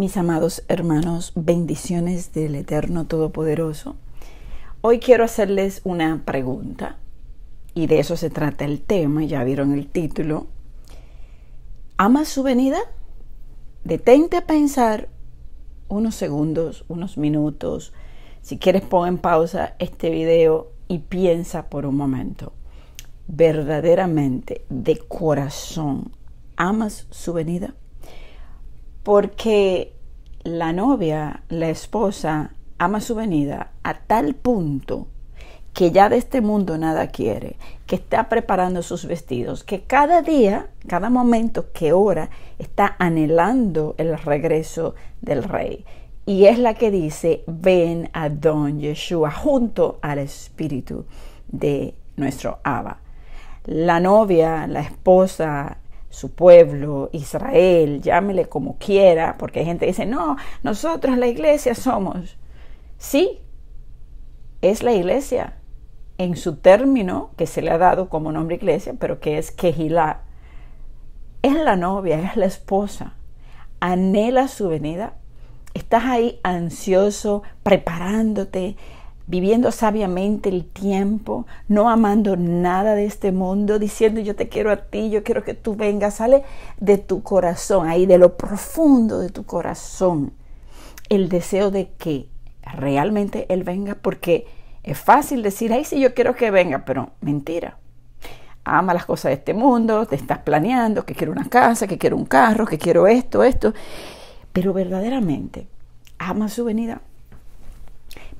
Mis amados hermanos, bendiciones del Eterno Todopoderoso. Hoy quiero hacerles una pregunta y de eso se trata el tema, ya vieron el título. ¿Amas su venida? Detente a pensar unos segundos, unos minutos. Si quieres pon en pausa este video y piensa por un momento. Verdaderamente, de corazón, ¿amas su venida? porque la novia, la esposa, ama su venida a tal punto que ya de este mundo nada quiere, que está preparando sus vestidos, que cada día, cada momento que ora, está anhelando el regreso del rey. Y es la que dice, ven a Don Yeshua junto al espíritu de nuestro Abba. La novia, la esposa, su pueblo, Israel, llámele como quiera, porque hay gente que dice, no, nosotros la iglesia somos. Sí, es la iglesia en su término que se le ha dado como nombre iglesia, pero que es Kehilá. Es la novia, es la esposa. Anhela su venida. Estás ahí ansioso, preparándote, viviendo sabiamente el tiempo, no amando nada de este mundo, diciendo yo te quiero a ti, yo quiero que tú vengas, sale de tu corazón, ahí de lo profundo de tu corazón, el deseo de que realmente Él venga, porque es fácil decir, ay, sí, yo quiero que venga, pero mentira. Ama las cosas de este mundo, te estás planeando, que quiero una casa, que quiero un carro, que quiero esto, esto, pero verdaderamente ama su venida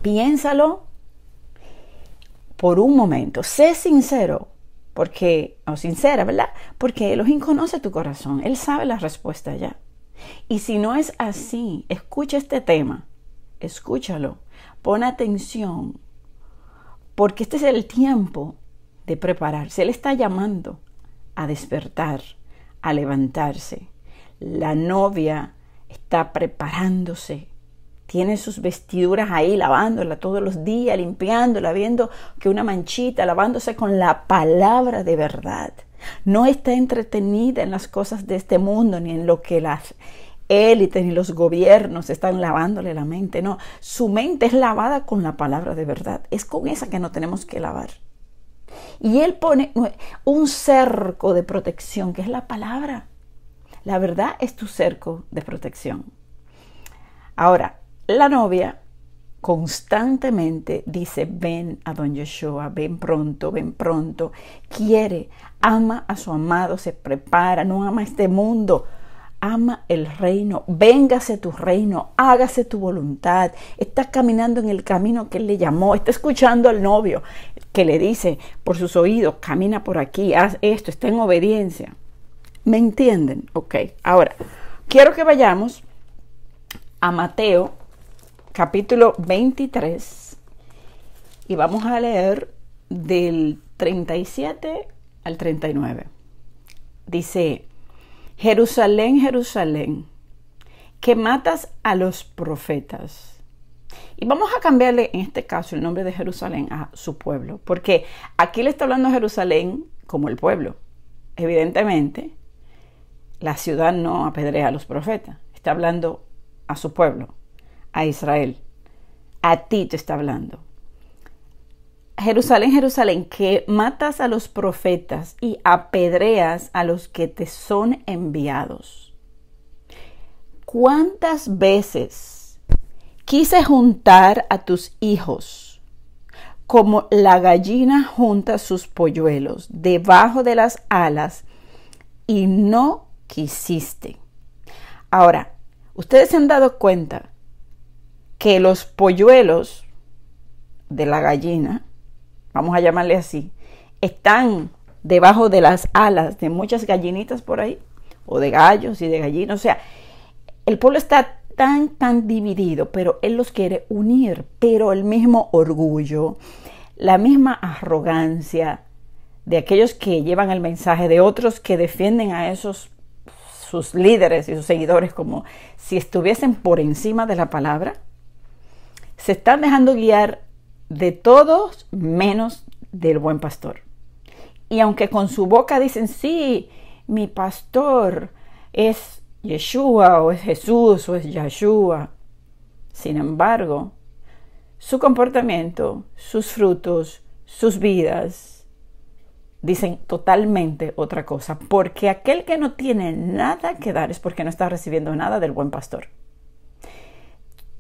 piénsalo por un momento, sé sincero, porque, o sincera, ¿verdad? Porque Elohim conoce tu corazón, Él sabe la respuesta ya. Y si no es así, escucha este tema, escúchalo, pon atención, porque este es el tiempo de prepararse. Él está llamando a despertar, a levantarse. La novia está preparándose tiene sus vestiduras ahí lavándola todos los días, limpiándola, viendo que una manchita, lavándose con la palabra de verdad. No está entretenida en las cosas de este mundo, ni en lo que las élites ni los gobiernos están lavándole la mente. No, su mente es lavada con la palabra de verdad. Es con esa que no tenemos que lavar. Y él pone un cerco de protección, que es la palabra. La verdad es tu cerco de protección. Ahora, la novia constantemente dice, ven a don Yeshua, ven pronto, ven pronto, quiere, ama a su amado, se prepara, no ama este mundo, ama el reino, véngase tu reino, hágase tu voluntad, está caminando en el camino que él le llamó, está escuchando al novio que le dice por sus oídos, camina por aquí, haz esto, está en obediencia. ¿Me entienden? Ok, ahora, quiero que vayamos a Mateo capítulo 23 y vamos a leer del 37 al 39. Dice, Jerusalén, Jerusalén, que matas a los profetas. Y vamos a cambiarle en este caso el nombre de Jerusalén a su pueblo, porque aquí le está hablando Jerusalén como el pueblo. Evidentemente, la ciudad no apedrea a los profetas, está hablando a su pueblo a Israel. A ti te está hablando. Jerusalén, Jerusalén, que matas a los profetas y apedreas a los que te son enviados. ¿Cuántas veces quise juntar a tus hijos como la gallina junta sus polluelos debajo de las alas y no quisiste? Ahora, ustedes se han dado cuenta que los polluelos de la gallina, vamos a llamarle así, están debajo de las alas de muchas gallinitas por ahí, o de gallos y de gallinas. O sea, el pueblo está tan, tan dividido, pero él los quiere unir, pero el mismo orgullo, la misma arrogancia de aquellos que llevan el mensaje, de otros que defienden a esos sus líderes y sus seguidores como si estuviesen por encima de la palabra, se están dejando guiar de todos menos del buen pastor. Y aunque con su boca dicen, sí, mi pastor es Yeshua o es Jesús o es Yahshua, sin embargo, su comportamiento, sus frutos, sus vidas, dicen totalmente otra cosa, porque aquel que no tiene nada que dar es porque no está recibiendo nada del buen pastor.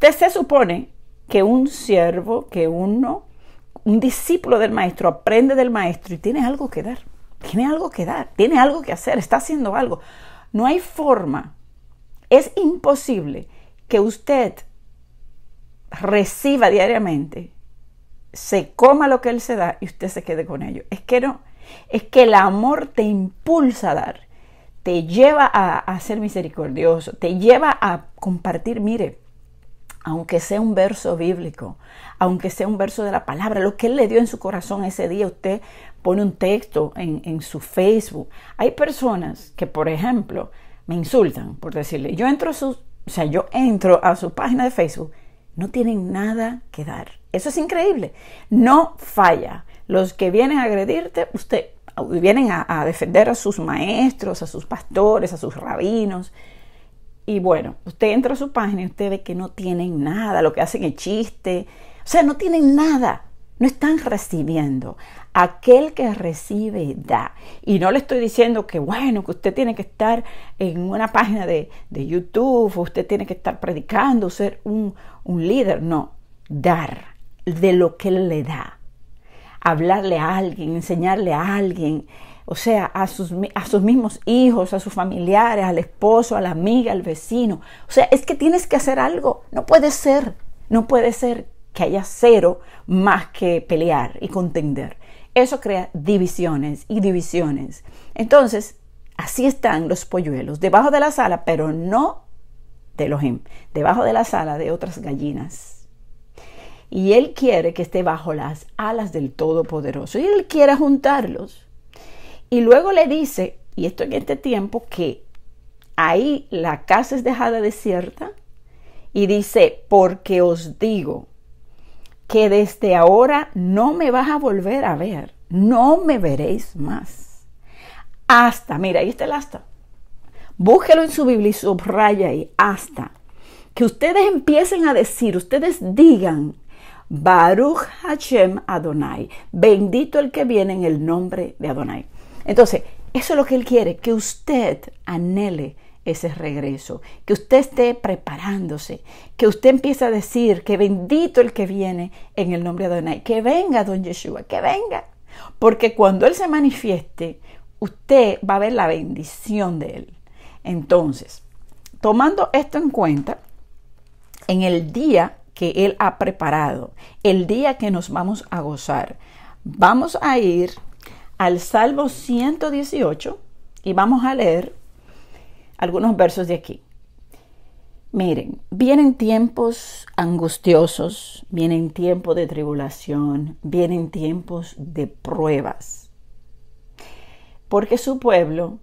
Se supone que un siervo, que uno, un discípulo del maestro aprende del maestro y tiene algo que dar, tiene algo que dar, tiene algo que hacer, está haciendo algo. No hay forma, es imposible que usted reciba diariamente, se coma lo que él se da y usted se quede con ello. Es que no, es que el amor te impulsa a dar, te lleva a, a ser misericordioso, te lleva a compartir. Mire, aunque sea un verso bíblico, aunque sea un verso de la palabra, lo que Él le dio en su corazón ese día, usted pone un texto en, su Facebook. Hay personas que, por ejemplo, me insultan por decirle, yo entro a su, o sea, yo entro a su página de Facebook, no tienen nada que dar. Eso es increíble. No falla. Los que vienen a agredirte, usted vienen a, a defender a sus maestros, a sus pastores, a sus rabinos, y bueno, usted entra a su página y usted ve que no tienen nada, lo que hacen es chiste. O sea, no tienen nada, no están recibiendo. Aquel que recibe da. Y no le estoy diciendo que, bueno, que usted tiene que estar en una página de, YouTube, usted tiene que estar predicando, ser un, un líder. No, dar de lo que él le da. Hablarle a alguien, enseñarle a alguien, o sea, a sus, a sus mismos hijos, a sus familiares, al esposo, a la amiga, al vecino. O sea, es que tienes que hacer algo. No puede ser, no puede ser que haya cero más que pelear y contender. Eso crea divisiones y divisiones. Entonces, así están los polluelos, debajo de la sala, pero no de los em, debajo de la sala de otras gallinas. Y Él quiere que esté bajo las alas del Todopoderoso. Y Él quiere juntarlos y luego le dice, y esto en este tiempo, que ahí la casa es dejada desierta y dice, porque os digo que desde ahora no me vas a volver a ver, no me veréis más. Hasta, mira, ahí está el hasta. Búsquelo en su Biblia y subraya ahí, hasta. Que ustedes empiecen a decir, ustedes digan, Baruch Hashem Adonai, bendito el que viene en el nombre de Adonai. Entonces, eso es lo que Él quiere, que usted anhele ese regreso, que usted esté preparándose, que usted empiece a decir que bendito el que viene en el nombre de Adonai, que venga don Yeshua, que venga, porque cuando Él se manifieste, usted va a ver la bendición de Él. Entonces, tomando esto en cuenta, en el día que Él ha preparado, el día que nos vamos a gozar, vamos a ir al Salmo 118 y vamos a leer algunos versos de aquí. Miren, vienen tiempos angustiosos, vienen tiempos de tribulación, vienen tiempos de pruebas. Porque su pueblo,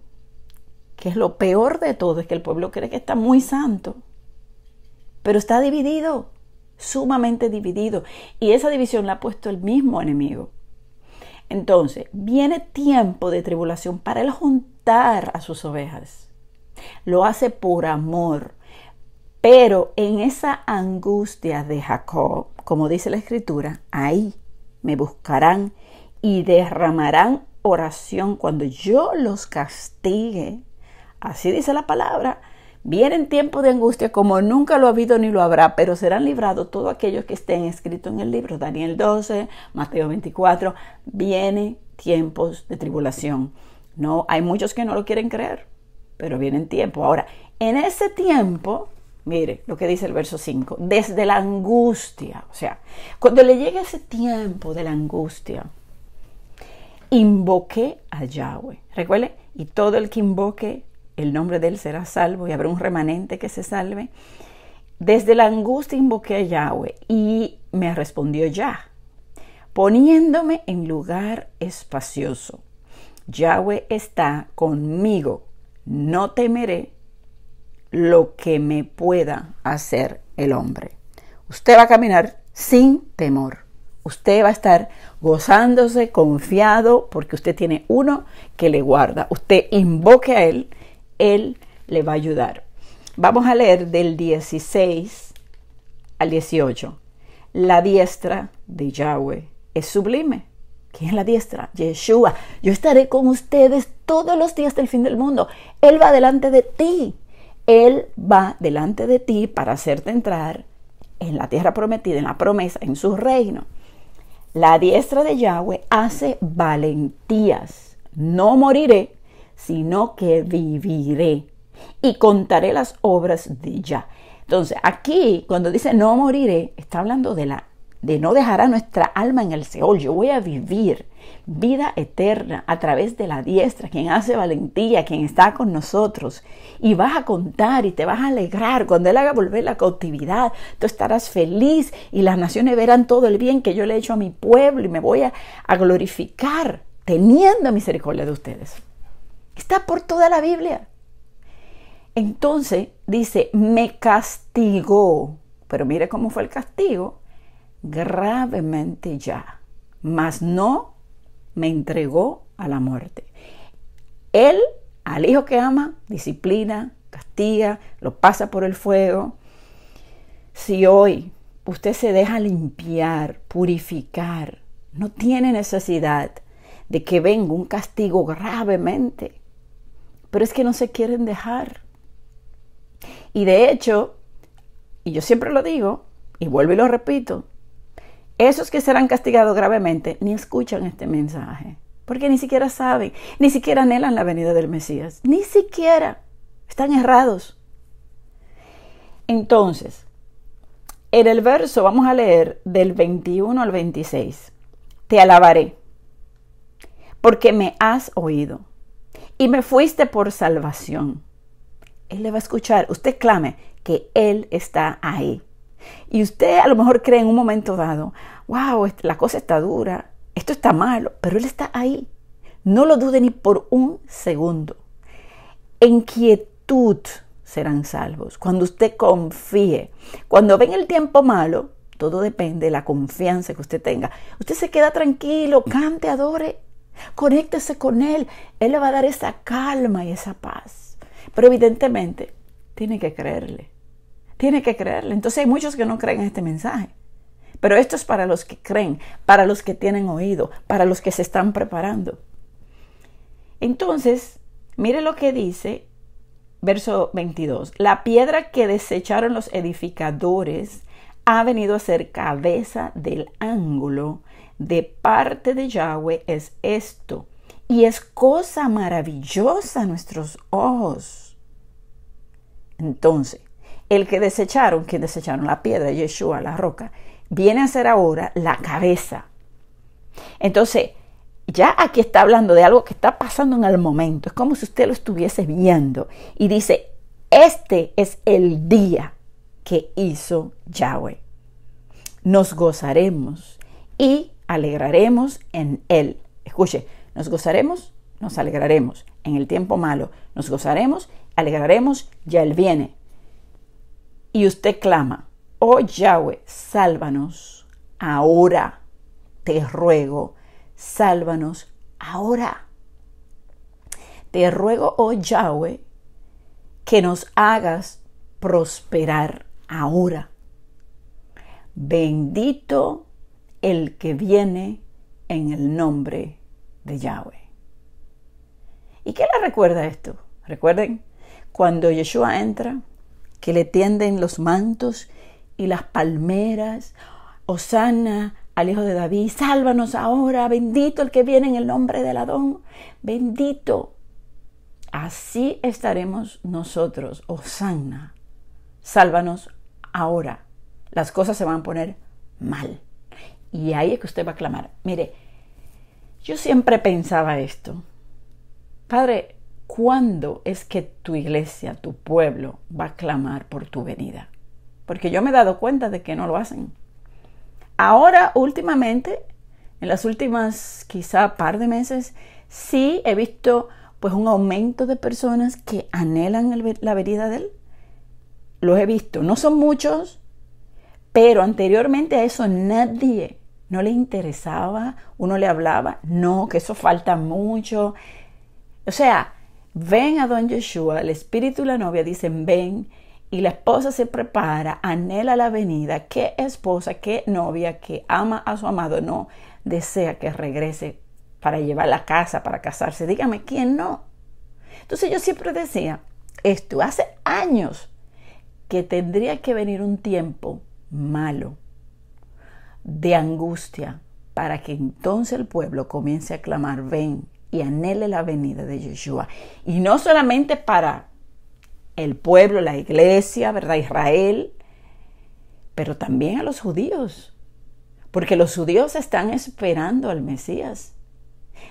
que es lo peor de todo, es que el pueblo cree que está muy santo, pero está dividido, sumamente dividido. Y esa división la ha puesto el mismo enemigo. Entonces, viene tiempo de tribulación para él juntar a sus ovejas. Lo hace por amor. Pero en esa angustia de Jacob, como dice la escritura, ahí me buscarán y derramarán oración cuando yo los castigue. Así dice la palabra, Vienen tiempos de angustia como nunca lo ha habido ni lo habrá, pero serán librados todos aquellos que estén escritos en el libro. Daniel 12, Mateo 24. Vienen tiempos de tribulación. No, hay muchos que no lo quieren creer, pero vienen tiempos. Ahora, en ese tiempo, mire lo que dice el verso 5, desde la angustia, o sea, cuando le llegue ese tiempo de la angustia, invoqué a Yahweh. Recuerde, y todo el que invoque el nombre de él será salvo y habrá un remanente que se salve. Desde la angustia invoqué a Yahweh y me respondió ya, poniéndome en lugar espacioso. Yahweh está conmigo, no temeré lo que me pueda hacer el hombre. Usted va a caminar sin temor. Usted va a estar gozándose, confiado, porque usted tiene uno que le guarda. Usted invoque a Él él le va a ayudar. Vamos a leer del 16 al 18. La diestra de Yahweh es sublime. ¿Quién es la diestra? Yeshua. Yo estaré con ustedes todos los días del fin del mundo. Él va delante de ti. Él va delante de ti para hacerte entrar en la tierra prometida, en la promesa, en su reino. La diestra de Yahweh hace valentías. No moriré sino que viviré y contaré las obras de ya. Entonces, aquí, cuando dice no moriré, está hablando de la de no dejar a nuestra alma en el Seol. Yo voy a vivir vida eterna a través de la diestra, quien hace valentía, quien está con nosotros. Y vas a contar y te vas a alegrar. Cuando Él haga volver la cautividad, tú estarás feliz y las naciones verán todo el bien que yo le he hecho a mi pueblo y me voy a glorificar teniendo misericordia de ustedes. Está por toda la Biblia. Entonces dice, me castigó. Pero mire cómo fue el castigo. Gravemente ya. Mas no me entregó a la muerte. Él, al hijo que ama, disciplina, castiga, lo pasa por el fuego. Si hoy usted se deja limpiar, purificar, no tiene necesidad de que venga un castigo gravemente pero es que no se quieren dejar. Y de hecho, y yo siempre lo digo, y vuelvo y lo repito, esos que serán castigados gravemente ni escuchan este mensaje, porque ni siquiera saben, ni siquiera anhelan la venida del Mesías, ni siquiera están errados. Entonces, en el verso vamos a leer del 21 al 26, te alabaré, porque me has oído y me fuiste por salvación. Él le va a escuchar, usted clame que Él está ahí. Y usted a lo mejor cree en un momento dado, wow, la cosa está dura, esto está malo, pero Él está ahí. No lo dude ni por un segundo. En quietud serán salvos. Cuando usted confíe, cuando ven el tiempo malo, todo depende de la confianza que usted tenga. Usted se queda tranquilo, cante, adore Conéctese con Él. Él le va a dar esa calma y esa paz. Pero evidentemente, tiene que creerle. Tiene que creerle. Entonces hay muchos que no creen en este mensaje. Pero esto es para los que creen, para los que tienen oído, para los que se están preparando. Entonces, mire lo que dice verso 22. La piedra que desecharon los edificadores ha venido a ser cabeza del ángulo de parte de Yahweh es esto, y es cosa maravillosa a nuestros ojos. Entonces, el que desecharon, quien desecharon la piedra, Yeshua, la roca, viene a ser ahora la cabeza. Entonces, ya aquí está hablando de algo que está pasando en el momento. Es como si usted lo estuviese viendo y dice, este es el día que hizo Yahweh. Nos gozaremos y alegraremos en Él. Escuche, nos gozaremos, nos alegraremos en el tiempo malo, nos gozaremos, alegraremos, ya Él viene. Y usted clama, oh Yahweh, sálvanos ahora, te ruego, sálvanos ahora. Te ruego, oh Yahweh, que nos hagas prosperar ahora. Bendito el que viene en el nombre de Yahweh. ¿Y qué le recuerda esto? Recuerden, cuando Yeshua entra, que le tienden los mantos y las palmeras, Hosanna al hijo de David, sálvanos ahora, bendito el que viene en el nombre del Adón, bendito. Así estaremos nosotros, Hosanna sálvanos ahora. Las cosas se van a poner mal. Y ahí es que usted va a clamar. Mire, yo siempre pensaba esto. Padre, ¿cuándo es que tu iglesia, tu pueblo, va a clamar por tu venida? Porque yo me he dado cuenta de que no lo hacen. Ahora, últimamente, en las últimas quizá par de meses, sí he visto pues un aumento de personas que anhelan la venida de Él. Los he visto. No son muchos, pero anteriormente a eso nadie, no le interesaba, uno le hablaba, no, que eso falta mucho. O sea, ven a don Yeshua, el espíritu y la novia dicen ven, y la esposa se prepara, anhela la venida. ¿Qué esposa, qué novia que ama a su amado no desea que regrese para llevar la casa, para casarse? Dígame, ¿quién no? Entonces yo siempre decía, esto hace años que tendría que venir un tiempo malo, de angustia, para que entonces el pueblo comience a clamar, ven y anhele la venida de Yeshua. Y no solamente para el pueblo, la iglesia, ¿verdad? Israel, pero también a los judíos, porque los judíos están esperando al Mesías.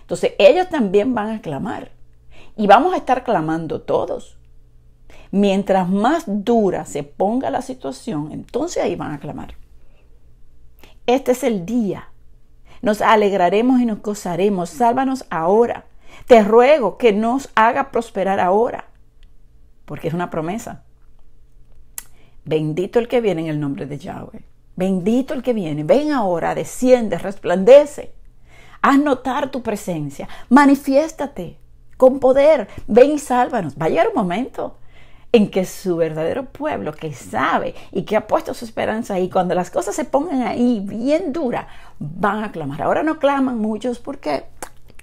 Entonces ellos también van a clamar y vamos a estar clamando todos. Mientras más dura se ponga la situación, entonces ahí van a clamar. Este es el día. Nos alegraremos y nos gozaremos. Sálvanos ahora. Te ruego que nos haga prosperar ahora. Porque es una promesa. Bendito el que viene en el nombre de Yahweh. Bendito el que viene. Ven ahora, desciende, resplandece. Haz notar tu presencia. Manifiéstate con poder. Ven y sálvanos. Va a llegar un momento en que su verdadero pueblo que sabe y que ha puesto su esperanza ahí, cuando las cosas se pongan ahí bien duras, van a clamar. Ahora no claman muchos porque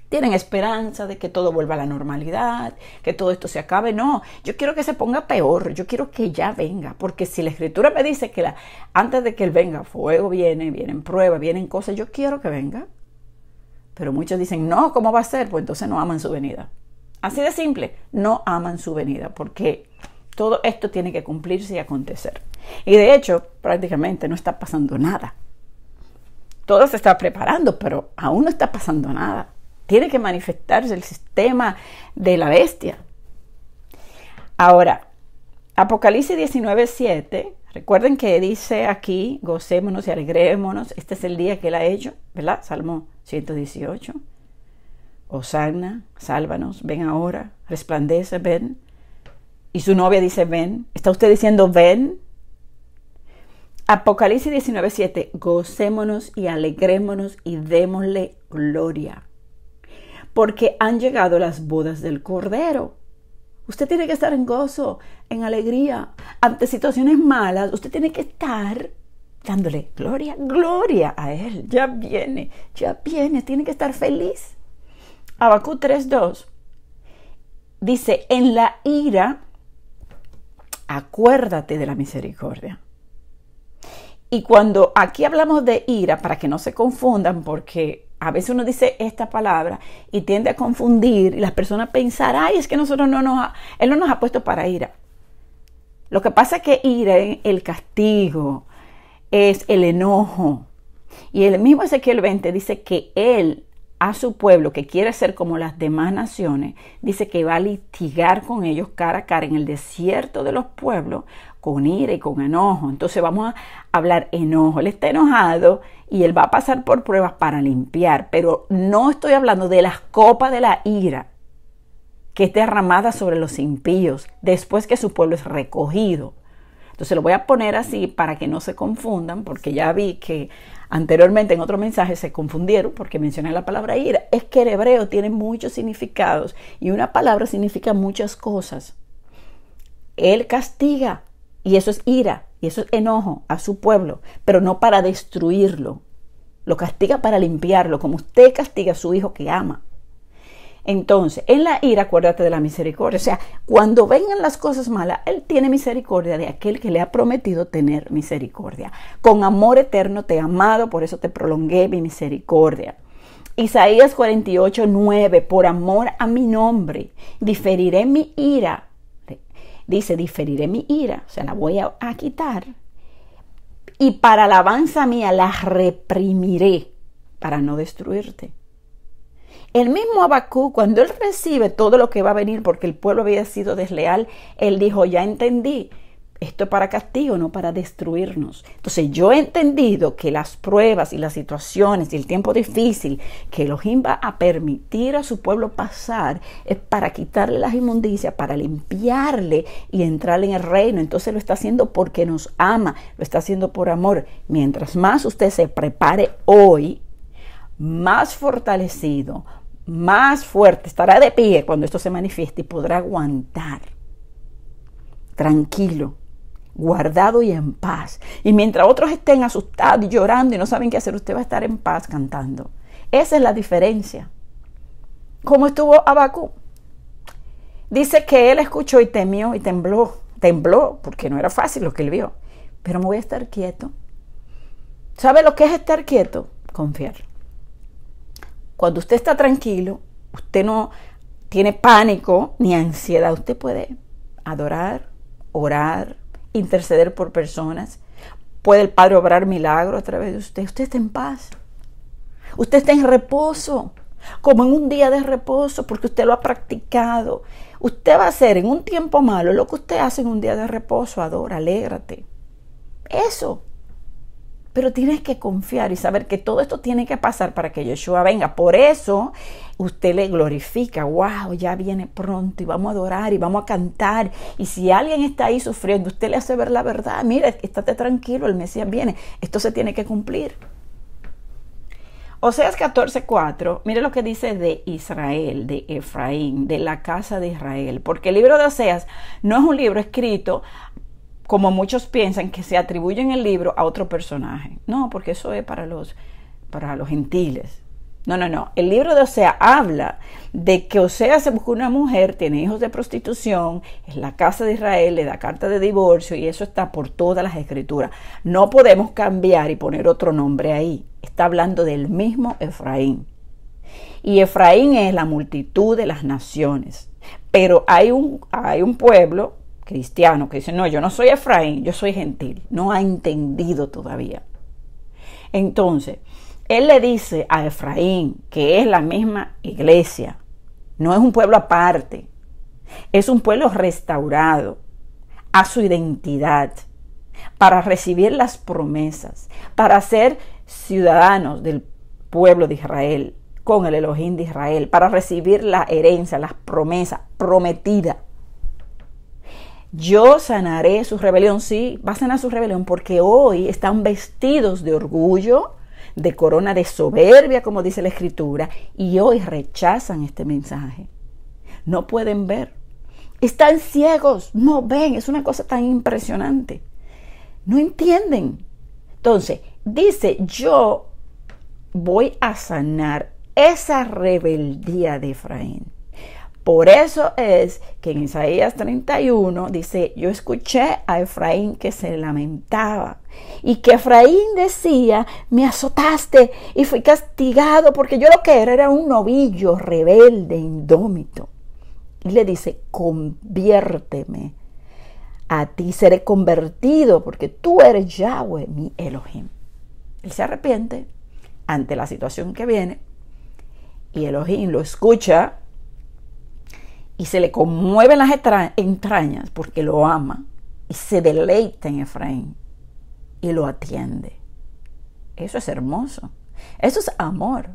tienen esperanza de que todo vuelva a la normalidad, que todo esto se acabe. No, yo quiero que se ponga peor, yo quiero que ya venga, porque si la escritura me dice que la, antes de que él venga, fuego viene, vienen pruebas, vienen cosas, yo quiero que venga. Pero muchos dicen, no, ¿cómo va a ser? Pues entonces no aman su venida. Así de simple, no aman su venida, porque todo esto tiene que cumplirse y acontecer. Y de hecho, prácticamente no está pasando nada. Todo se está preparando, pero aún no está pasando nada. Tiene que manifestarse el sistema de la bestia. Ahora, Apocalipsis 19:7, recuerden que dice aquí, gocémonos y alegrémonos, este es el día que él ha hecho, ¿verdad? Salmo 118. Osagna, sálvanos, ven ahora, resplandece, ven y su novia dice ven. ¿Está usted diciendo ven? Apocalipsis 19:7. Gocémonos y alegrémonos y démosle gloria. Porque han llegado las bodas del Cordero. Usted tiene que estar en gozo, en alegría. Ante situaciones malas, usted tiene que estar dándole gloria, gloria a Él. Ya viene, ya viene, tiene que estar feliz. Abacú 3.2 dice, en la ira acuérdate de la misericordia. Y cuando aquí hablamos de ira, para que no se confundan, porque a veces uno dice esta palabra y tiende a confundir y las personas pensar, ay, es que nosotros no nos él no nos ha puesto para ira. Lo que pasa es que ira es el castigo, es el enojo. Y el mismo Ezequiel 20 dice que él a su pueblo que quiere ser como las demás naciones, dice que va a litigar con ellos cara a cara en el desierto de los pueblos con ira y con enojo. Entonces vamos a hablar enojo. Él está enojado y él va a pasar por pruebas para limpiar, pero no estoy hablando de las copas de la ira que es derramada sobre los impíos después que su pueblo es recogido. Entonces lo voy a poner así para que no se confundan, porque ya vi que Anteriormente en otro mensaje se confundieron porque mencioné la palabra ira. Es que el hebreo tiene muchos significados y una palabra significa muchas cosas. Él castiga y eso es ira y eso es enojo a su pueblo, pero no para destruirlo. Lo castiga para limpiarlo, como usted castiga a su hijo que ama. Entonces, en la ira, acuérdate de la misericordia. O sea, cuando vengan las cosas malas, Él tiene misericordia de aquel que le ha prometido tener misericordia. Con amor eterno te he amado, por eso te prolongué mi misericordia. Isaías 48, 9, por amor a mi nombre, diferiré mi ira. Dice, diferiré mi ira, o sea, la voy a, quitar. Y para alabanza mía la reprimiré para no destruirte. El mismo Abacú, cuando él recibe todo lo que va a venir porque el pueblo había sido desleal, él dijo, ya entendí, esto es para castigo, no para destruirnos. Entonces yo he entendido que las pruebas y las situaciones y el tiempo difícil que Elohim va a permitir a su pueblo pasar es para quitarle las inmundicias, para limpiarle y entrarle en el reino. Entonces lo está haciendo porque nos ama, lo está haciendo por amor. Mientras más usted se prepare hoy, más fortalecido, más fuerte, estará de pie cuando esto se manifieste y podrá aguantar tranquilo, guardado y en paz. Y mientras otros estén asustados y llorando y no saben qué hacer, usted va a estar en paz cantando. Esa es la diferencia. como estuvo Abacú? Dice que él escuchó y temió y tembló, tembló, porque no era fácil lo que él vio. Pero me voy a estar quieto. ¿Sabe lo que es estar quieto? Confiar. Cuando usted está tranquilo, usted no tiene pánico ni ansiedad, usted puede adorar, orar, interceder por personas. Puede el Padre obrar milagros a través de usted. Usted está en paz. Usted está en reposo, como en un día de reposo, porque usted lo ha practicado. Usted va a hacer en un tiempo malo lo que usted hace en un día de reposo. Adora, alégrate. Eso pero tienes que confiar y saber que todo esto tiene que pasar para que Yeshua venga. Por eso usted le glorifica, wow, ya viene pronto y vamos a adorar y vamos a cantar. Y si alguien está ahí sufriendo, usted le hace ver la verdad. Mira, estate tranquilo, el Mesías viene. Esto se tiene que cumplir. Oseas 14:4, mire lo que dice de Israel, de Efraín, de la casa de Israel, porque el libro de Oseas no es un libro escrito como muchos piensan, que se atribuyen el libro a otro personaje. No, porque eso es para los, para los gentiles. No, no, no. El libro de Osea habla de que Osea se busca una mujer, tiene hijos de prostitución, es la casa de Israel, le da carta de divorcio y eso está por todas las escrituras. No podemos cambiar y poner otro nombre ahí. Está hablando del mismo Efraín. Y Efraín es la multitud de las naciones. Pero hay un, hay un pueblo cristiano, que dice, no, yo no soy Efraín, yo soy gentil. No ha entendido todavía. Entonces, él le dice a Efraín, que es la misma iglesia, no es un pueblo aparte, es un pueblo restaurado a su identidad, para recibir las promesas, para ser ciudadanos del pueblo de Israel, con el Elohim de Israel, para recibir la herencia, las promesas prometidas yo sanaré su rebelión. Sí, va a sanar su rebelión porque hoy están vestidos de orgullo, de corona de soberbia, como dice la escritura, y hoy rechazan este mensaje. No pueden ver. Están ciegos, no ven. Es una cosa tan impresionante. No entienden. Entonces, dice, yo voy a sanar esa rebeldía de Efraín. Por eso es que en Isaías 31 dice, yo escuché a Efraín que se lamentaba y que Efraín decía, me azotaste y fui castigado porque yo lo que era era un novillo rebelde, indómito. Y le dice, conviérteme, a ti seré convertido porque tú eres Yahweh, mi Elohim. Él se arrepiente ante la situación que viene y Elohim lo escucha y se le conmueven las entrañas porque lo ama y se deleita en Efraín y lo atiende. Eso es hermoso. Eso es amor.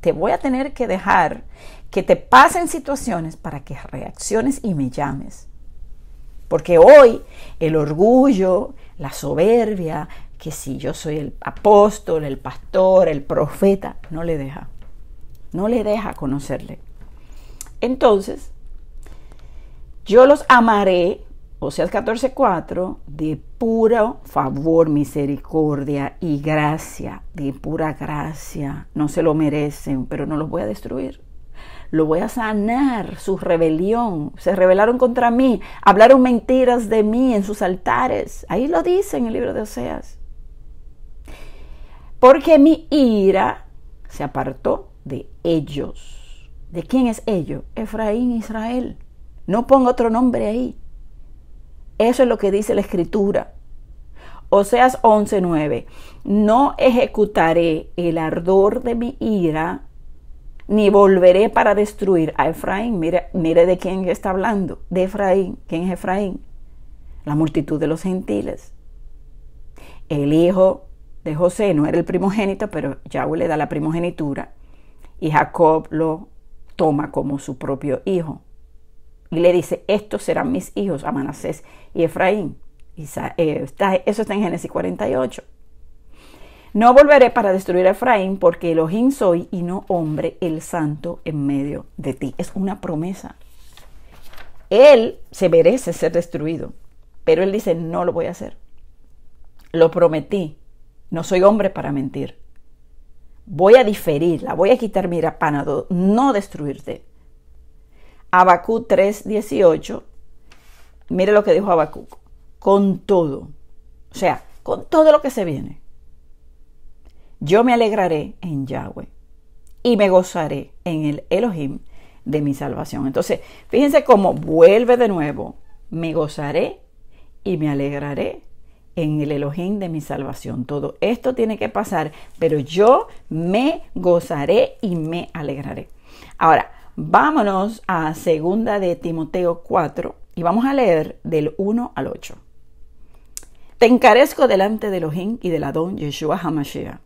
Te voy a tener que dejar que te pasen situaciones para que reacciones y me llames. Porque hoy el orgullo, la soberbia, que si yo soy el apóstol, el pastor, el profeta, no le deja. No le deja conocerle. Entonces, yo los amaré, Oseas 14:4, de puro favor, misericordia y gracia, de pura gracia. No se lo merecen, pero no los voy a destruir. Lo voy a sanar, su rebelión. Se rebelaron contra mí, hablaron mentiras de mí en sus altares. Ahí lo dice en el libro de Oseas. Porque mi ira se apartó de ellos ¿De quién es ello? Efraín, Israel. No ponga otro nombre ahí. Eso es lo que dice la escritura. Oseas 11:9. No ejecutaré el ardor de mi ira, ni volveré para destruir a Efraín. Mire, mire de quién está hablando. De Efraín. ¿Quién es Efraín? La multitud de los gentiles. El hijo de José no era el primogénito, pero Yahweh le da la primogenitura. Y Jacob lo toma como su propio hijo. Y le dice, estos serán mis hijos a y Efraín. Eh, está, eso está en Génesis 48. No volveré para destruir a Efraín porque Elohim soy y no hombre el santo en medio de ti. Es una promesa. Él se merece ser destruido, pero él dice, no lo voy a hacer. Lo prometí. No soy hombre para mentir voy a diferirla, voy a quitar mi rapanado, no destruirte. Habacuc 3:18, mire lo que dijo Habacuc, con todo, o sea, con todo lo que se viene. Yo me alegraré en Yahweh y me gozaré en el Elohim de mi salvación. Entonces, fíjense cómo vuelve de nuevo, me gozaré y me alegraré en el Elohim de mi salvación. Todo esto tiene que pasar, pero yo me gozaré y me alegraré. Ahora, vámonos a segunda de Timoteo 4 y vamos a leer del 1 al 8. Te encarezco delante del Elohim y del Adón Yeshua Hamashiach.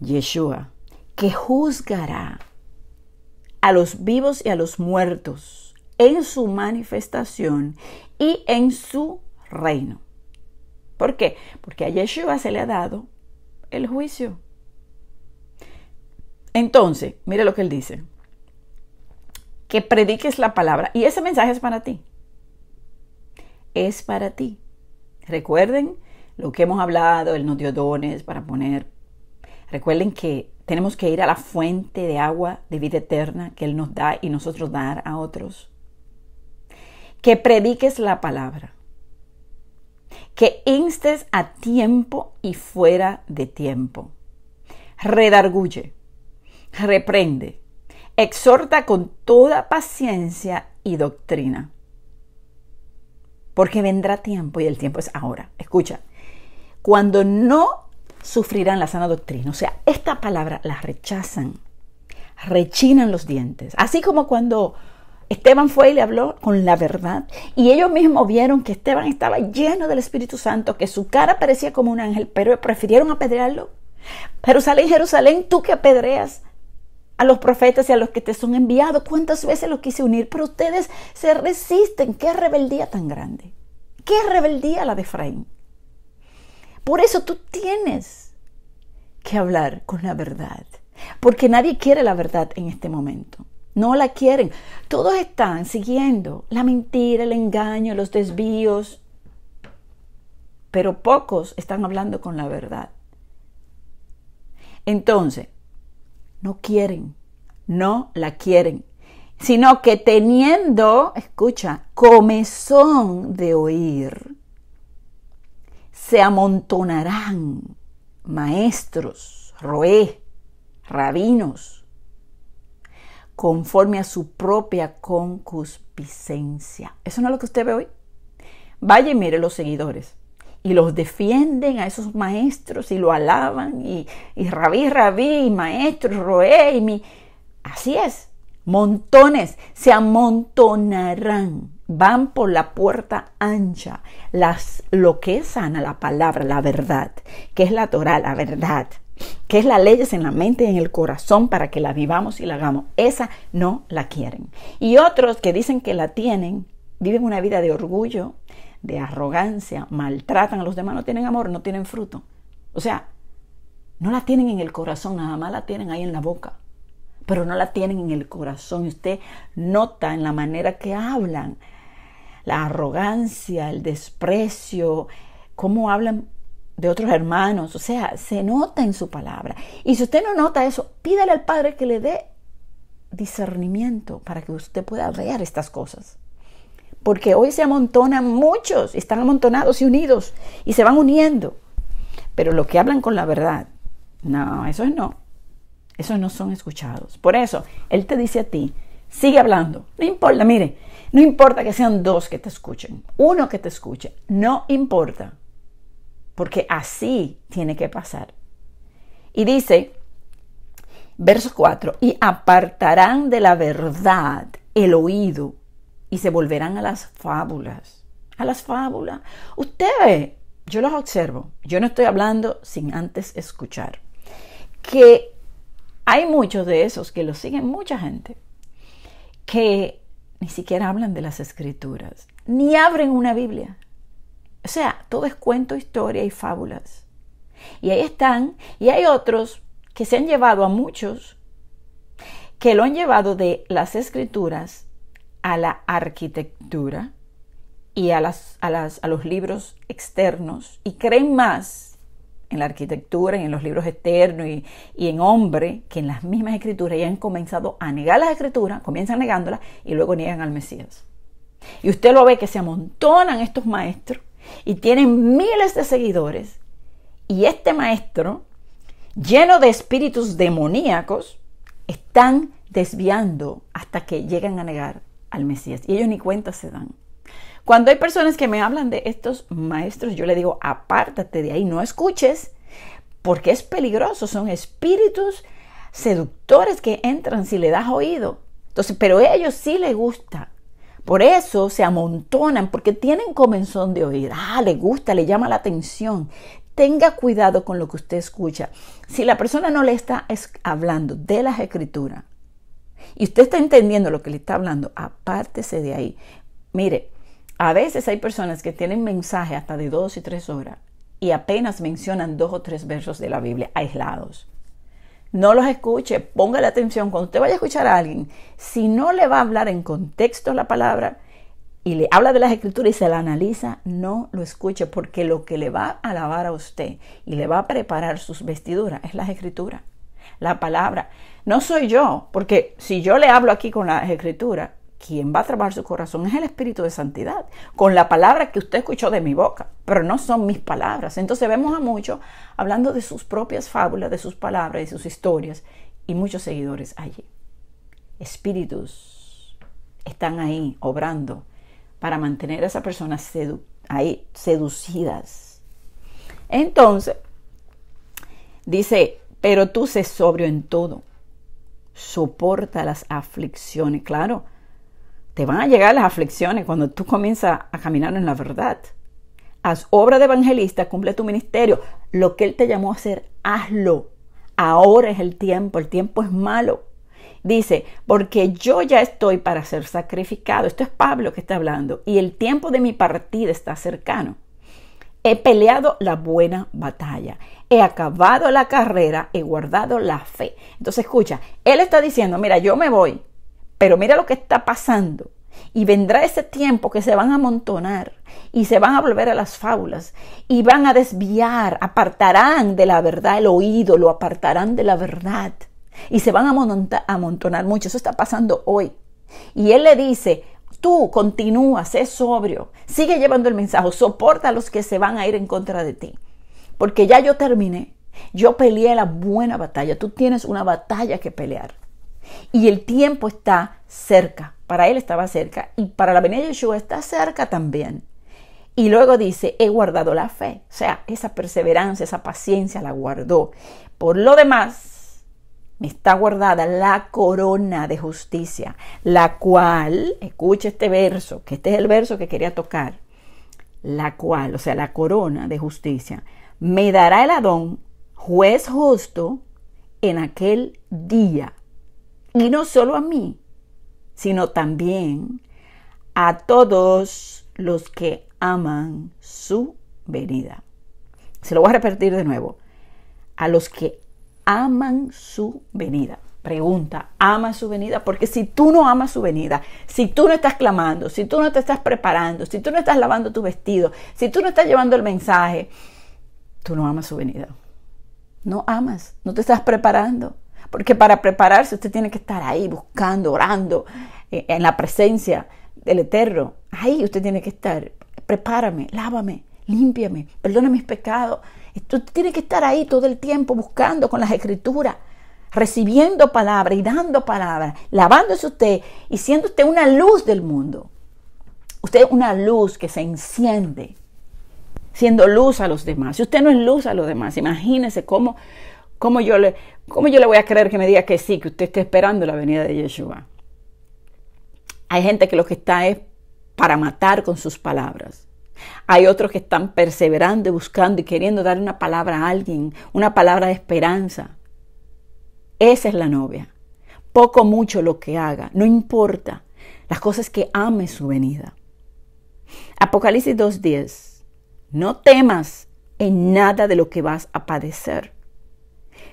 Yeshua, que juzgará a los vivos y a los muertos en su manifestación y en su reino. ¿Por qué? Porque a Yeshua se le ha dado el juicio. Entonces, mire lo que él dice. Que prediques la palabra. Y ese mensaje es para ti. Es para ti. Recuerden lo que hemos hablado, Él nos dio dones para poner. Recuerden que tenemos que ir a la fuente de agua de vida eterna que Él nos da y nosotros dar a otros. Que prediques la palabra que instes a tiempo y fuera de tiempo. Redarguye, reprende, exhorta con toda paciencia y doctrina. Porque vendrá tiempo y el tiempo es ahora. Escucha, cuando no sufrirán la sana doctrina, o sea, esta palabra la rechazan, rechinan los dientes, así como cuando Esteban fue y le habló con la verdad. Y ellos mismos vieron que Esteban estaba lleno del Espíritu Santo, que su cara parecía como un ángel, pero prefirieron apedrearlo. Jerusalén, Jerusalén, tú que apedreas a los profetas y a los que te son enviados, cuántas veces los quise unir, pero ustedes se resisten. Qué rebeldía tan grande. Qué rebeldía la de Efraín. Por eso tú tienes que hablar con la verdad, porque nadie quiere la verdad en este momento no la quieren. Todos están siguiendo la mentira, el engaño, los desvíos, pero pocos están hablando con la verdad. Entonces, no quieren, no la quieren, sino que teniendo, escucha, comezón de oír, se amontonarán maestros, roé, rabinos, conforme a su propia concupiscencia. ¿Eso no es lo que usted ve hoy? Vaya y mire los seguidores. Y los defienden a esos maestros y lo alaban. Y, y rabí, rabí, y maestro, roé, mi... Así es. Montones se amontonarán. Van por la puerta ancha. Las, lo que la palabra, la verdad, que es la Torah, la verdad que es la leyes en la mente y en el corazón para que la vivamos y la hagamos. Esa no la quieren. Y otros que dicen que la tienen, viven una vida de orgullo, de arrogancia, maltratan a los demás, no tienen amor, no tienen fruto. O sea, no la tienen en el corazón, nada más la tienen ahí en la boca, pero no la tienen en el corazón. Usted nota en la manera que hablan la arrogancia, el desprecio, cómo hablan de otros hermanos, o sea, se nota en su palabra. Y si usted no nota eso, pídale al Padre que le dé discernimiento para que usted pueda ver estas cosas. Porque hoy se amontonan muchos, están amontonados y unidos y se van uniendo. Pero los que hablan con la verdad, no, esos no. Esos no son escuchados. Por eso, Él te dice a ti, sigue hablando. No importa, mire, no importa que sean dos que te escuchen, uno que te escuche, no importa porque así tiene que pasar. Y dice, verso 4, y apartarán de la verdad el oído y se volverán a las fábulas. A las fábulas. Ustedes, yo los observo, yo no estoy hablando sin antes escuchar. Que hay muchos de esos que los siguen mucha gente, que ni siquiera hablan de las escrituras, ni abren una Biblia, o sea, todo es cuento, historia y fábulas. Y ahí están, y hay otros que se han llevado a muchos, que lo han llevado de las escrituras a la arquitectura y a, las, a, a los libros externos, y creen más en la arquitectura y en los libros externos y, y en hombre que en las mismas escrituras, y han comenzado a negar las escrituras, comienzan negándolas y luego niegan al Mesías. Y usted lo ve que se amontonan estos maestros y tienen miles de seguidores. Y este maestro, lleno de espíritus demoníacos, están desviando hasta que llegan a negar al Mesías. Y ellos ni cuenta se dan. Cuando hay personas que me hablan de estos maestros, yo le digo, apártate de ahí, no escuches, porque es peligroso, son espíritus seductores que entran si le das oído. Entonces, pero a ellos sí les gusta por eso se amontonan, porque tienen comenzón de oír. Ah, le gusta, le llama la atención. Tenga cuidado con lo que usted escucha. Si la persona no le está hablando de las escrituras y usted está entendiendo lo que le está hablando, apártese de ahí. Mire, a veces hay personas que tienen mensajes hasta de dos y tres horas y apenas mencionan dos o tres versos de la Biblia aislados no los escuche, ponga la atención. Cuando usted vaya a escuchar a alguien, si no le va a hablar en contexto la palabra y le habla de las escrituras y se la analiza, no lo escuche, porque lo que le va a alabar a usted y le va a preparar sus vestiduras es las escrituras, la palabra. No soy yo, porque si yo le hablo aquí con las escrituras, quien va a trabajar su corazón es el Espíritu de Santidad, con la palabra que usted escuchó de mi boca, pero no son mis palabras. Entonces vemos a muchos hablando de sus propias fábulas, de sus palabras, de sus historias, y muchos seguidores allí. Espíritus están ahí obrando para mantener a esa persona ahí seducidas. Entonces, dice, pero tú sé sobrio en todo, soporta las aflicciones, claro te van a llegar las aflicciones cuando tú comienzas a caminar en la verdad. Haz obra de evangelista, cumple tu ministerio. Lo que Él te llamó a hacer, hazlo. Ahora es el tiempo, el tiempo es malo. Dice, porque yo ya estoy para ser sacrificado. Esto es Pablo que está hablando. Y el tiempo de mi partida está cercano. He peleado la buena batalla. He acabado la carrera. He guardado la fe. Entonces escucha, él está diciendo, mira, yo me voy. Pero mira lo que está pasando. Y vendrá ese tiempo que se van a amontonar y se van a volver a las fábulas y van a desviar, apartarán de la verdad el oído, lo apartarán de la verdad y se van a amontonar mucho. Eso está pasando hoy. Y él le dice, tú continúa, sé sobrio, sigue llevando el mensaje, soporta a los que se van a ir en contra de ti. Porque ya yo terminé, yo peleé la buena batalla, tú tienes una batalla que pelear. Y el tiempo está cerca. Para él estaba cerca y para la venida de Yeshua está cerca también. Y luego dice, he guardado la fe. O sea, esa perseverancia, esa paciencia la guardó. Por lo demás, me está guardada la corona de justicia, la cual, escuche este verso, que este es el verso que quería tocar, la cual, o sea, la corona de justicia, me dará el Adón, juez justo, en aquel día y no solo a mí, sino también a todos los que aman su venida. Se lo voy a repetir de nuevo. A los que aman su venida. Pregunta, ¿ama su venida? Porque si tú no amas su venida, si tú no estás clamando, si tú no te estás preparando, si tú no estás lavando tu vestido, si tú no estás llevando el mensaje, tú no amas su venida. No amas, no te estás preparando, porque para prepararse usted tiene que estar ahí buscando, orando, eh, en la presencia del Eterno. Ahí usted tiene que estar. Prepárame, lávame, límpiame, perdona mis pecados. Usted tiene que estar ahí todo el tiempo buscando con las escrituras, recibiendo palabras y dando palabras, lavándose usted y siendo usted una luz del mundo. Usted es una luz que se enciende, siendo luz a los demás. Si usted no es luz a los demás, imagínese cómo ¿Cómo yo, le, ¿Cómo yo le voy a creer que me diga que sí, que usted esté esperando la venida de Yeshua? Hay gente que lo que está es para matar con sus palabras. Hay otros que están perseverando y buscando y queriendo dar una palabra a alguien, una palabra de esperanza. Esa es la novia. Poco mucho lo que haga, no importa. Las cosas que ame su venida. Apocalipsis 2.10. No temas en nada de lo que vas a padecer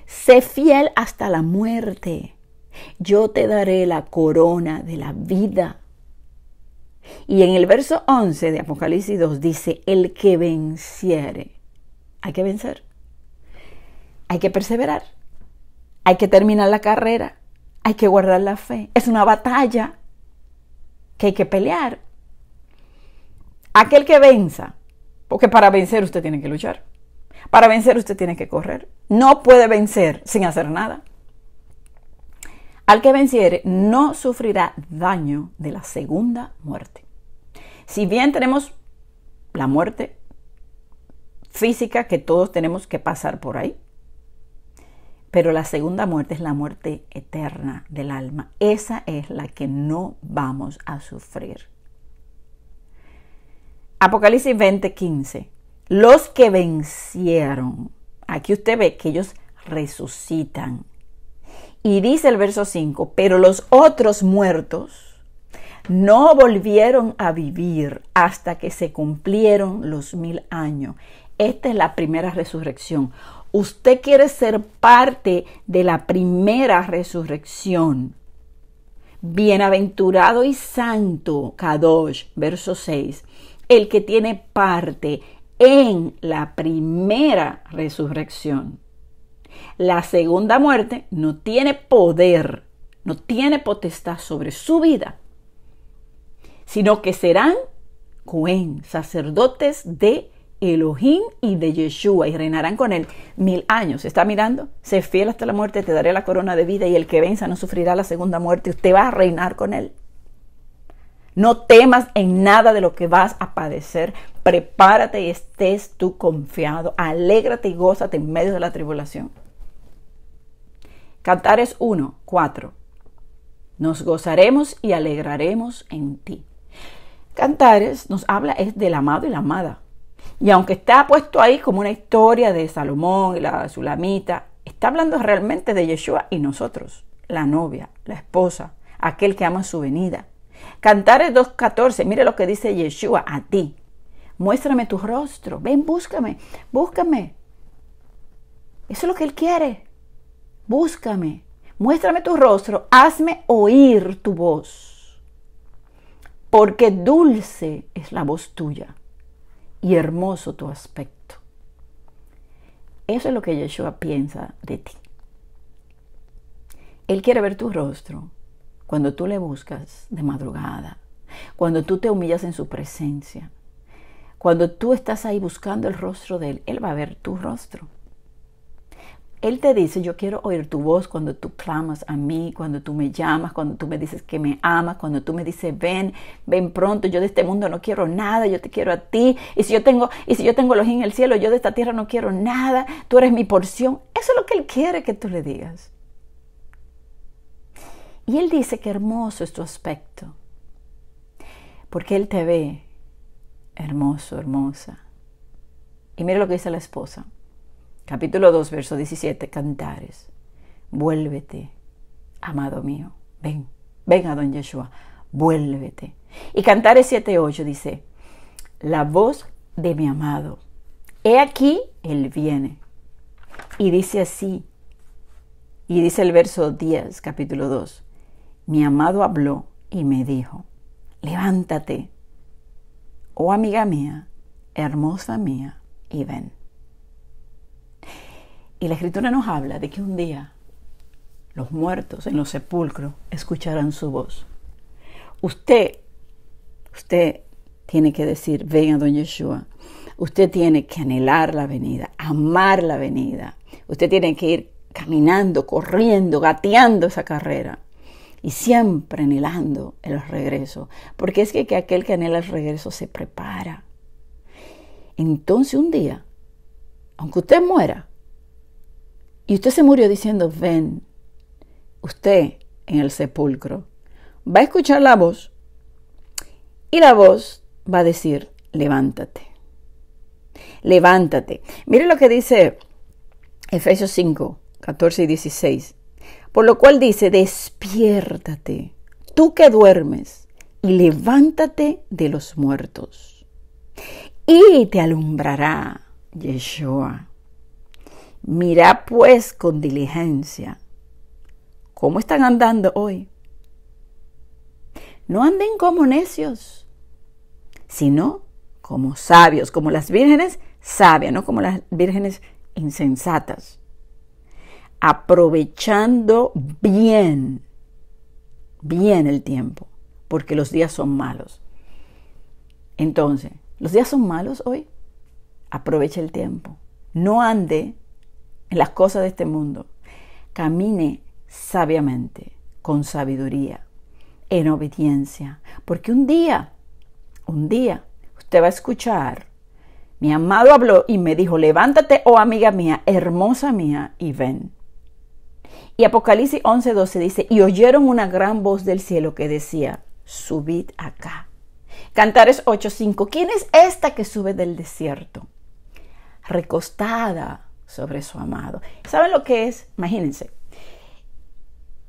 sé fiel hasta la muerte. Yo te daré la corona de la vida. Y en el verso 11 de Apocalipsis 2 dice, el que venciere, hay que vencer, hay que perseverar, hay que terminar la carrera, hay que guardar la fe. Es una batalla que hay que pelear. Aquel que venza, porque para vencer usted tiene que luchar. Para vencer usted tiene que correr. No puede vencer sin hacer nada. Al que venciere no sufrirá daño de la segunda muerte. Si bien tenemos la muerte física que todos tenemos que pasar por ahí, pero la segunda muerte es la muerte eterna del alma. Esa es la que no vamos a sufrir. Apocalipsis 20:15 los que vencieron. Aquí usted ve que ellos resucitan. Y dice el verso 5, pero los otros muertos no volvieron a vivir hasta que se cumplieron los mil años. Esta es la primera resurrección. Usted quiere ser parte de la primera resurrección. Bienaventurado y santo, Kadosh, verso 6, el que tiene parte en la primera resurrección. La segunda muerte no tiene poder, no tiene potestad sobre su vida, sino que serán Cohen, sacerdotes de Elohim y de Yeshua, y reinarán con él mil años. ¿Está mirando? Sé fiel hasta la muerte, te daré la corona de vida, y el que venza no sufrirá la segunda muerte. Usted va a reinar con él. No temas en nada de lo que vas a padecer. Prepárate y estés tú confiado. Alégrate y gózate en medio de la tribulación. Cantares 1, 4. Nos gozaremos y alegraremos en ti. Cantares nos habla es del amado y la amada. Y aunque está puesto ahí como una historia de Salomón y la Sulamita, está hablando realmente de Yeshua y nosotros, la novia, la esposa, aquel que ama su venida. Cantares 2.14, mire lo que dice Yeshua a ti. Muéstrame tu rostro, ven, búscame, búscame. Eso es lo que Él quiere. Búscame, muéstrame tu rostro, hazme oír tu voz. Porque dulce es la voz tuya y hermoso tu aspecto. Eso es lo que Yeshua piensa de ti. Él quiere ver tu rostro, cuando tú le buscas de madrugada, cuando tú te humillas en su presencia, cuando tú estás ahí buscando el rostro de Él, Él va a ver tu rostro. Él te dice, yo quiero oír tu voz cuando tú clamas a mí, cuando tú me llamas, cuando tú me dices que me amas, cuando tú me dices, ven, ven pronto, yo de este mundo no quiero nada, yo te quiero a ti, y si yo tengo, y si yo tengo los en el cielo, yo de esta tierra no quiero nada, tú eres mi porción. Eso es lo que Él quiere que tú le digas. Y Él dice que hermoso es tu aspecto, porque Él te ve hermoso, hermosa. Y mira lo que dice la esposa, capítulo 2, verso 17, Cantares, vuélvete, amado mío, ven, ven a don Yeshua, vuélvete. Y Cantares 7, 8 dice, la voz de mi amado, he aquí, Él viene. Y dice así, y dice el verso 10, capítulo 2, mi amado habló y me dijo, levántate, oh amiga mía, hermosa mía, y ven. Y la escritura nos habla de que un día los muertos en los sepulcros escucharán su voz. Usted, usted tiene que decir, ven a don Yeshua. Usted tiene que anhelar la venida, amar la venida. Usted tiene que ir caminando, corriendo, gateando esa carrera y siempre anhelando el regreso, porque es que, aquel que anhela el regreso se prepara. Entonces un día, aunque usted muera, y usted se murió diciendo, ven, usted en el sepulcro va a escuchar la voz y la voz va a decir, levántate, levántate. Mire lo que dice Efesios 5, 14 y 16. Por lo cual dice, despiértate, tú que duermes, y levántate de los muertos. Y te alumbrará Yeshua. Mira pues con diligencia cómo están andando hoy. No anden como necios, sino como sabios, como las vírgenes sabias, no como las vírgenes insensatas aprovechando bien, bien el tiempo, porque los días son malos. Entonces, los días son malos hoy, aproveche el tiempo. No ande en las cosas de este mundo. Camine sabiamente, con sabiduría, en obediencia, porque un día, un día, usted va a escuchar mi amado habló y me dijo, levántate, oh amiga mía, hermosa mía, y ven. Y Apocalipsis 11:12 dice, y oyeron una gran voz del cielo que decía, subid acá. Cantares 8:5, ¿quién es esta que sube del desierto? Recostada sobre su amado. ¿Saben lo que es? Imagínense.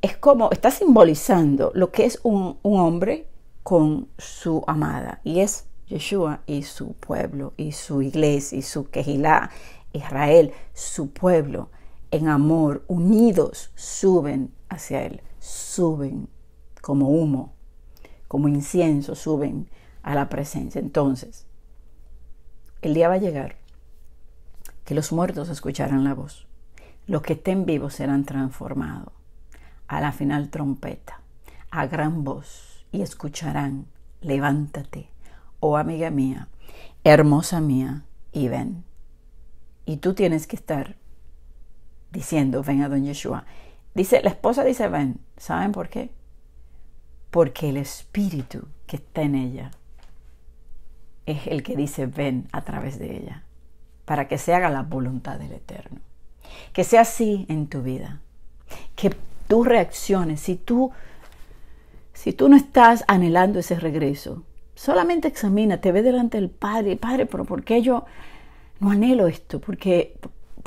Es como, está simbolizando lo que es un, hombre con su amada. Y es Yeshua y su pueblo, y su iglesia, y su quejilá, Israel, su pueblo en amor, unidos, suben hacia Él, suben como humo, como incienso, suben a la presencia. Entonces, el día va a llegar que los muertos escucharán la voz, los que estén vivos serán transformados a la final trompeta, a gran voz, y escucharán, levántate, oh amiga mía, hermosa mía, y ven. Y tú tienes que estar diciendo, ven a don Yeshua. Dice, la esposa dice, ven. ¿Saben por qué? Porque el espíritu que está en ella es el que dice, ven a través de ella, para que se haga la voluntad del Eterno. Que sea así en tu vida. Que tú reacciones. Si tú, si tú no estás anhelando ese regreso, solamente examina, te ve delante del Padre. Padre, pero ¿por qué yo no anhelo esto? Porque,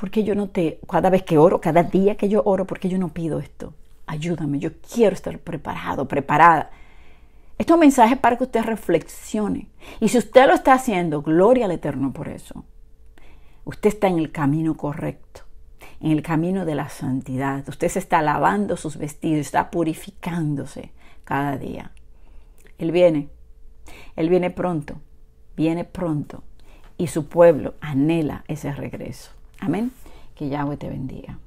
qué yo no te, cada vez que oro, cada día que yo oro, porque yo no pido esto? Ayúdame, yo quiero estar preparado, preparada. Estos es para que usted reflexione. Y si usted lo está haciendo, gloria al Eterno por eso. Usted está en el camino correcto, en el camino de la santidad. Usted se está lavando sus vestidos, está purificándose cada día. Él viene, Él viene pronto, viene pronto. Y su pueblo anhela ese regreso. Amén. Que Yahweh te bendiga.